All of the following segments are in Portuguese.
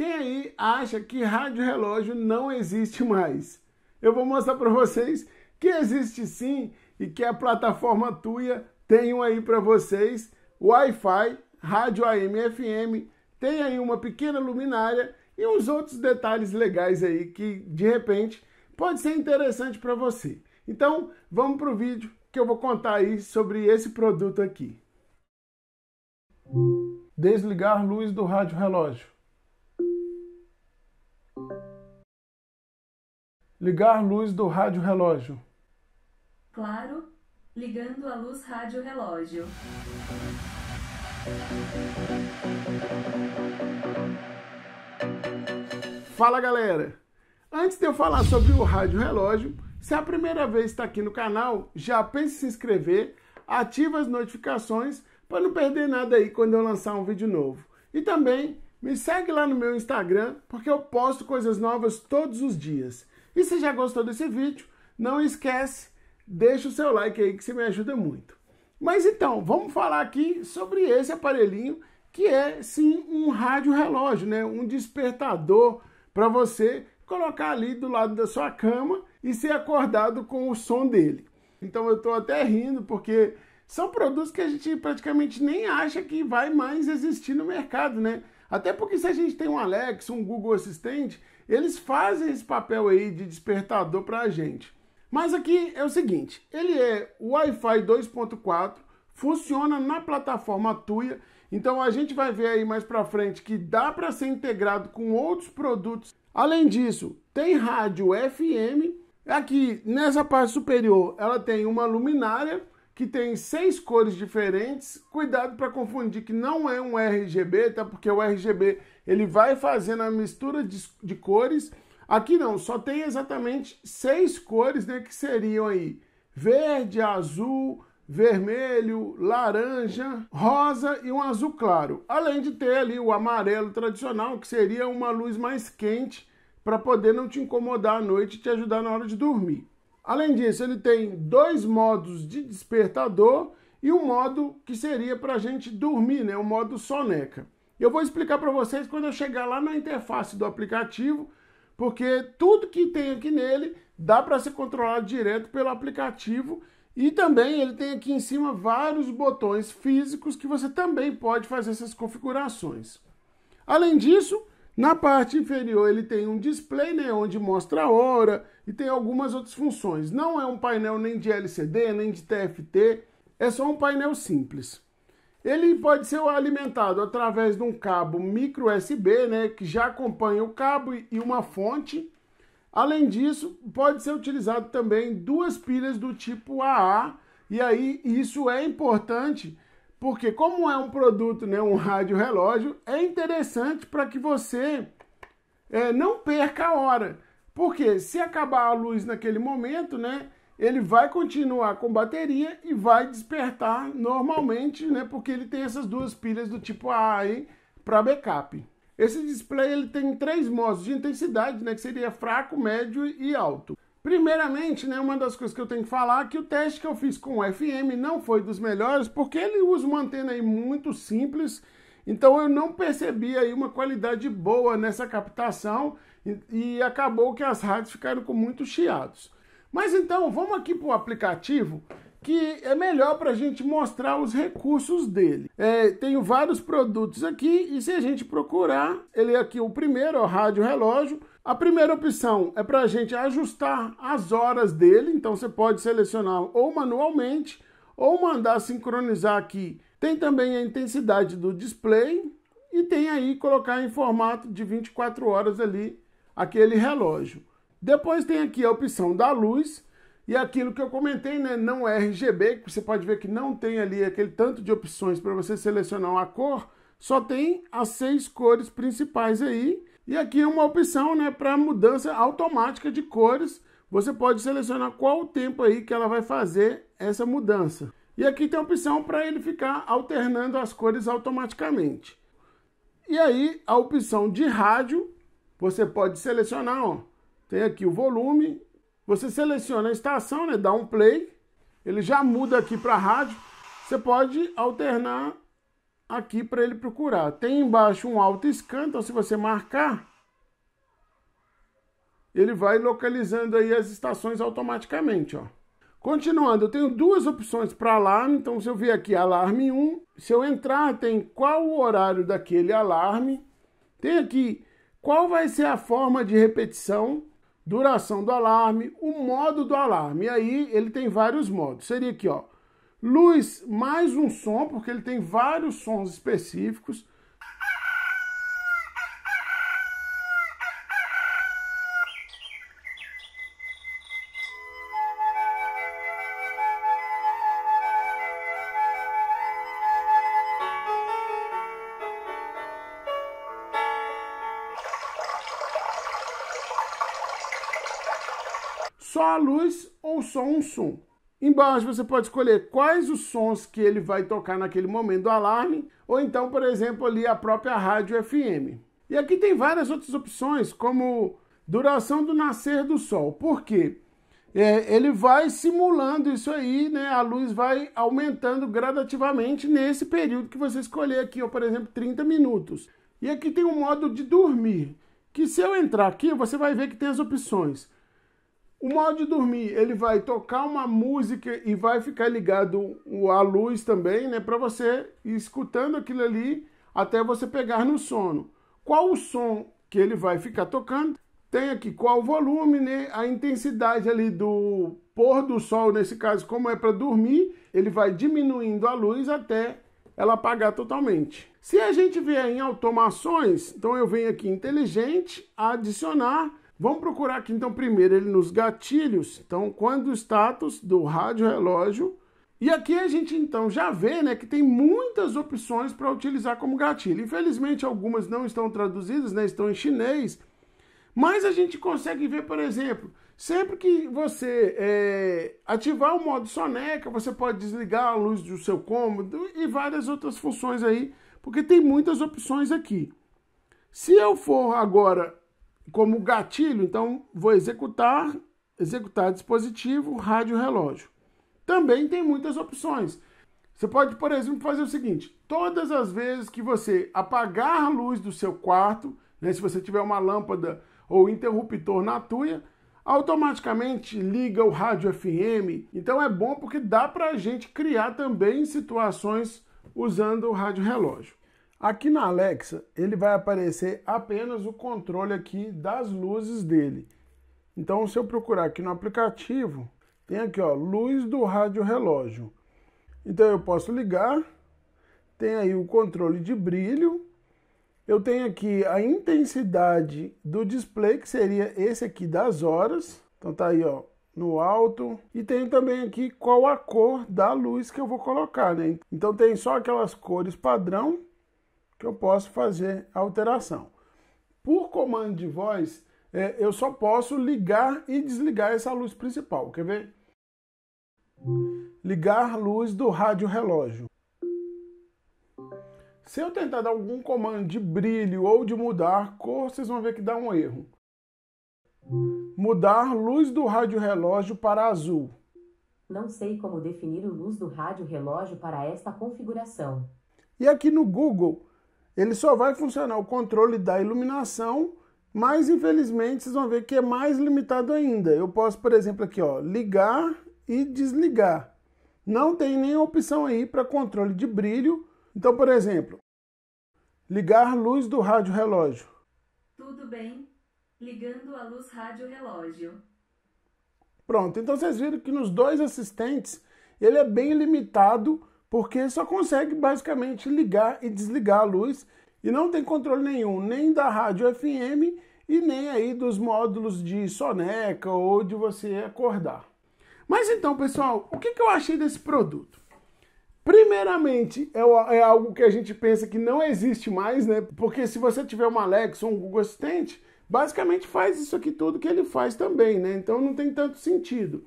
Quem aí acha que rádio relógio não existe mais? Eu vou mostrar para vocês que existe sim e que a plataforma Tuia tem um aí para vocês, Wi-Fi, rádio AM FM, tem aí uma pequena luminária e uns outros detalhes legais aí que de repente pode ser interessante para você. Então, vamos para o vídeo que eu vou contar aí sobre esse produto aqui. Desligar luz do rádio relógio. Ligar luz do rádio relógio. Claro, ligando a luz rádio relógio. Fala galera! Antes de eu falar sobre o rádio relógio, se é a primeira vez que está aqui no canal, já pense em se inscrever, ative as notificações para não perder nada aí quando eu lançar um vídeo novo. E também me segue lá no meu Instagram, porque eu posto coisas novas todos os dias. E se já gostou desse vídeo, não esquece, deixa o seu like aí que você me ajuda muito. Mas então, vamos falar aqui sobre esse aparelhinho que é sim um rádio relógio, né? Um despertador para você colocar ali do lado da sua cama e ser acordado com o som dele. Então eu estou até rindo porque são produtos que a gente praticamente nem acha que vai mais existir no mercado, né? Até porque se a gente tem um Alex, um Google Assistente, eles fazem esse papel aí de despertador para a gente. Mas aqui é o seguinte, ele é Wi-Fi 2.4, funciona na plataforma Tuya, então a gente vai ver aí mais para frente que dá para ser integrado com outros produtos. Além disso, tem rádio FM, aqui nessa parte superior ela tem uma luminária, que tem seis cores diferentes. Cuidado para confundir que não é um RGB, tá? Porque o RGB ele vai fazendo a mistura de, de cores. Aqui não, só tem exatamente seis cores, né? Que seriam aí verde, azul, vermelho, laranja, rosa e um azul claro. Além de ter ali o amarelo tradicional, que seria uma luz mais quente para poder não te incomodar à noite e te ajudar na hora de dormir. Além disso, ele tem dois modos de despertador e um modo que seria para a gente dormir, né? o modo soneca. Eu vou explicar para vocês quando eu chegar lá na interface do aplicativo, porque tudo que tem aqui nele dá para ser controlado direto pelo aplicativo e também ele tem aqui em cima vários botões físicos que você também pode fazer essas configurações. Além disso, na parte inferior ele tem um display, né, onde mostra a hora e tem algumas outras funções. Não é um painel nem de LCD, nem de TFT, é só um painel simples. Ele pode ser alimentado através de um cabo micro USB, né, que já acompanha o cabo e uma fonte. Além disso, pode ser utilizado também duas pilhas do tipo AA, e aí isso é importante porque como é um produto, né, um rádio relógio, é interessante para que você é, não perca a hora. Porque se acabar a luz naquele momento, né, ele vai continuar com bateria e vai despertar normalmente, né, porque ele tem essas duas pilhas do tipo A para backup. Esse display ele tem três modos de intensidade, né, que seria fraco, médio e alto. Primeiramente, né, uma das coisas que eu tenho que falar é que o teste que eu fiz com o FM não foi dos melhores, porque ele usa uma antena aí muito simples, então eu não percebi aí uma qualidade boa nessa captação e, e acabou que as rádios ficaram com muito chiados. Mas então, vamos aqui para o aplicativo que é melhor para a gente mostrar os recursos dele. É, tenho vários produtos aqui e se a gente procurar, ele é aqui o primeiro, é o rádio relógio, a primeira opção é para a gente ajustar as horas dele, então você pode selecionar ou manualmente ou mandar sincronizar aqui. Tem também a intensidade do display e tem aí colocar em formato de 24 horas ali aquele relógio. Depois tem aqui a opção da luz e aquilo que eu comentei, né, não é RGB, que você pode ver que não tem ali aquele tanto de opções para você selecionar a cor, só tem as seis cores principais aí e aqui é uma opção né, para mudança automática de cores. Você pode selecionar qual o tempo aí que ela vai fazer essa mudança. E aqui tem a opção para ele ficar alternando as cores automaticamente. E aí a opção de rádio, você pode selecionar, ó, tem aqui o volume, você seleciona a estação, né, dá um play, ele já muda aqui para rádio. Você pode alternar aqui para ele procurar. Tem embaixo um alto scan, então se você marcar, ele vai localizando aí as estações automaticamente, ó. Continuando, eu tenho duas opções para alarme, então se eu vir aqui alarme 1, se eu entrar tem qual o horário daquele alarme, tem aqui qual vai ser a forma de repetição, duração do alarme, o modo do alarme, e aí ele tem vários modos, seria aqui ó, Luz, mais um som, porque ele tem vários sons específicos. Só a luz ou só um som? Embaixo você pode escolher quais os sons que ele vai tocar naquele momento do alarme, ou então, por exemplo, ali a própria rádio FM. E aqui tem várias outras opções, como duração do nascer do sol. Por quê? É, ele vai simulando isso aí, né? A luz vai aumentando gradativamente nesse período que você escolher aqui, ou por exemplo, 30 minutos. E aqui tem um modo de dormir, que se eu entrar aqui, você vai ver que tem as opções o modo de dormir, ele vai tocar uma música e vai ficar ligado à luz também, né? Para você ir escutando aquilo ali até você pegar no sono. Qual o som que ele vai ficar tocando? Tem aqui qual o volume, né? A intensidade ali do pôr do sol, nesse caso, como é para dormir, ele vai diminuindo a luz até ela apagar totalmente. Se a gente vier em automações, então eu venho aqui inteligente, adicionar Vamos procurar aqui então primeiro ele nos gatilhos, então quando o status do rádio relógio. E aqui a gente então já vê né, que tem muitas opções para utilizar como gatilho. Infelizmente algumas não estão traduzidas, né, estão em chinês, mas a gente consegue ver, por exemplo, sempre que você é, ativar o modo soneca, você pode desligar a luz do seu cômodo e várias outras funções aí, porque tem muitas opções aqui. Se eu for agora como gatilho, então vou executar, executar dispositivo, rádio, relógio. Também tem muitas opções. Você pode, por exemplo, fazer o seguinte: todas as vezes que você apagar a luz do seu quarto, né, se você tiver uma lâmpada ou interruptor na tuia, automaticamente liga o rádio FM. Então é bom porque dá para a gente criar também situações usando o rádio relógio. Aqui na Alexa, ele vai aparecer apenas o controle aqui das luzes dele. Então, se eu procurar aqui no aplicativo, tem aqui, ó, luz do rádio relógio. Então, eu posso ligar, tem aí o controle de brilho, eu tenho aqui a intensidade do display, que seria esse aqui das horas. Então, tá aí, ó, no alto. E tem também aqui qual a cor da luz que eu vou colocar, né? Então, tem só aquelas cores padrão que eu posso fazer a alteração. Por comando de voz, é, eu só posso ligar e desligar essa luz principal. Quer ver? Ligar luz do rádio relógio. Se eu tentar dar algum comando de brilho ou de mudar cor, vocês vão ver que dá um erro. Mudar luz do rádio relógio para azul. Não sei como definir o luz do rádio relógio para esta configuração. E aqui no Google, ele só vai funcionar o controle da iluminação, mas infelizmente vocês vão ver que é mais limitado ainda. Eu posso, por exemplo, aqui, ó, ligar e desligar. Não tem nenhuma opção aí para controle de brilho. Então, por exemplo, ligar luz do rádio relógio. Tudo bem, ligando a luz rádio relógio. Pronto, então vocês viram que nos dois assistentes ele é bem limitado porque só consegue basicamente ligar e desligar a luz e não tem controle nenhum, nem da rádio FM e nem aí dos módulos de soneca ou de você acordar. Mas então, pessoal, o que, que eu achei desse produto? Primeiramente, é, é algo que a gente pensa que não existe mais, né? Porque se você tiver uma Alexa ou um Google Assistente, basicamente faz isso aqui tudo que ele faz também, né? Então não tem tanto sentido.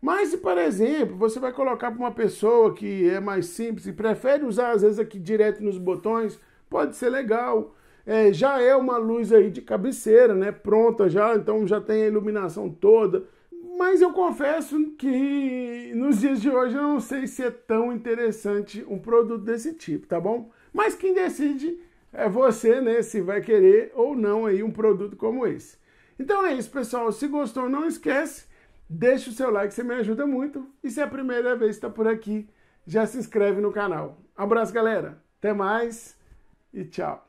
Mas se, por exemplo, você vai colocar para uma pessoa que é mais simples e prefere usar, às vezes, aqui direto nos botões, pode ser legal. É, já é uma luz aí de cabeceira, né? Pronta já, então já tem a iluminação toda. Mas eu confesso que nos dias de hoje eu não sei se é tão interessante um produto desse tipo, tá bom? Mas quem decide é você, né? Se vai querer ou não aí um produto como esse. Então é isso, pessoal. Se gostou, não esquece Deixe o seu like, você me ajuda muito. E se é a primeira vez que está por aqui, já se inscreve no canal. Abraço, galera. Até mais e tchau.